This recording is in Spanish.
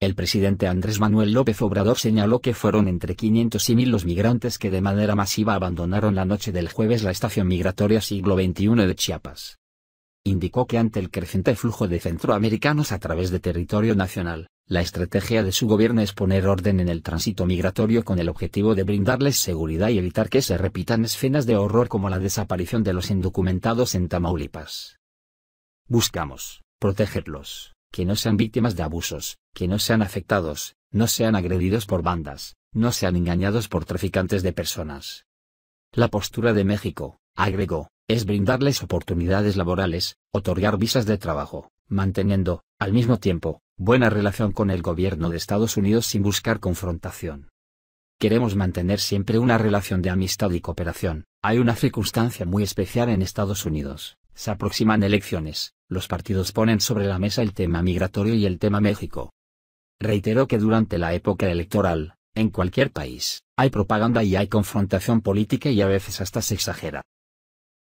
El presidente Andrés Manuel López Obrador señaló que fueron entre 500 y 1000 los migrantes que de manera masiva abandonaron la noche del jueves la estación migratoria siglo XXI de Chiapas. Indicó que ante el creciente flujo de centroamericanos a través de territorio nacional, la estrategia de su gobierno es poner orden en el tránsito migratorio con el objetivo de brindarles seguridad y evitar que se repitan escenas de horror como la desaparición de los indocumentados en Tamaulipas. Buscamos protegerlos, que no sean víctimas de abusos, que no sean afectados, no sean agredidos por bandas, no sean engañados por traficantes de personas. La postura de México, agregó, es brindarles oportunidades laborales, otorgar visas de trabajo, manteniendo, al mismo tiempo, buena relación con el gobierno de Estados Unidos sin buscar confrontación. Queremos mantener siempre una relación de amistad y cooperación. Hay una circunstancia muy especial en Estados Unidos. Se aproximan elecciones, los partidos ponen sobre la mesa el tema migratorio y el tema México, Reiteró que durante la época electoral, en cualquier país, hay propaganda y hay confrontación política y a veces hasta se exagera.